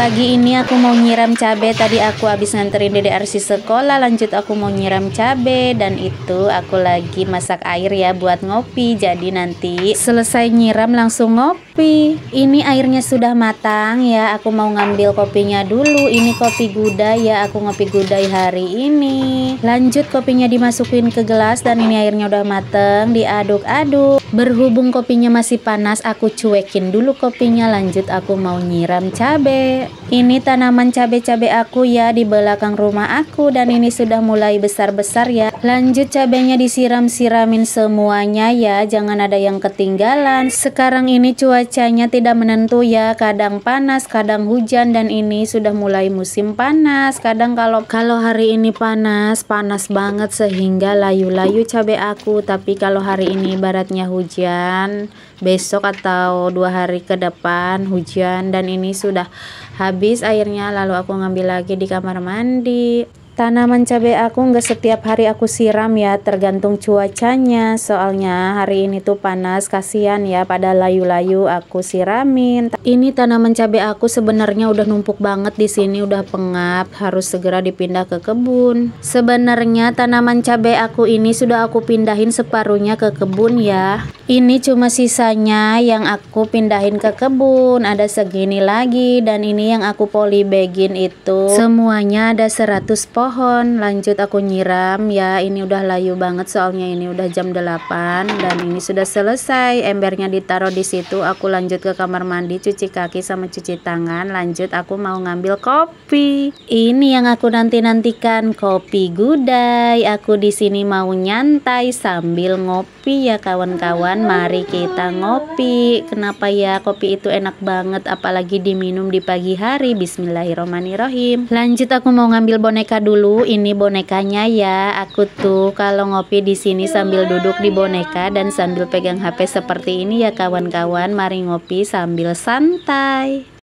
Pagi ini aku mau nyiram cabe tadi aku habis nganterin Dede Arsi sekolah lanjut aku mau nyiram cabe dan itu aku lagi masak air ya buat ngopi jadi nanti selesai nyiram langsung ngopi ini airnya sudah matang ya aku mau ngambil kopinya dulu ini kopi guda ya aku ngopi guda hari ini lanjut kopinya dimasukin ke gelas dan ini airnya udah mateng diaduk-aduk berhubung kopinya masih panas aku cuekin dulu kopinya lanjut aku mau nyiram cabai ini tanaman cabai cabe aku ya di belakang rumah aku dan ini sudah mulai besar-besar ya. Lanjut cabenya disiram-siramin semuanya ya, jangan ada yang ketinggalan. Sekarang ini cuacanya tidak menentu ya, kadang panas, kadang hujan dan ini sudah mulai musim panas. Kadang kalau kalau hari ini panas, panas banget sehingga layu-layu cabai aku. Tapi kalau hari ini baratnya hujan, besok atau dua hari ke depan hujan dan ini sudah habis airnya lalu aku ngambil lagi di kamar mandi tanaman cabai aku nggak setiap hari aku siram ya tergantung cuacanya soalnya hari ini tuh panas kasihan ya pada layu-layu aku siramin ini tanaman cabai aku sebenarnya udah numpuk banget di sini udah pengap harus segera dipindah ke kebun sebenarnya tanaman cabai aku ini sudah aku pindahin separuhnya ke kebun ya ini cuma sisanya yang aku pindahin ke kebun ada segini lagi dan ini yang aku polybagin itu semuanya ada 100 pohon lanjut aku nyiram ya ini udah layu banget soalnya ini udah jam 8 dan ini sudah selesai embernya ditaruh di situ aku lanjut ke kamar mandi cuci kaki sama cuci tangan lanjut aku mau ngambil kopi ini yang aku nanti-nantikan kopi gudai aku di sini mau nyantai sambil ngopi ya kawan-kawan kan mari kita ngopi kenapa ya kopi itu enak banget apalagi diminum di pagi hari bismillahirrohmanirrohim lanjut aku mau ngambil boneka dulu ini bonekanya ya aku tuh kalau ngopi di sini sambil duduk di boneka dan sambil pegang HP seperti ini ya kawan-kawan mari ngopi sambil santai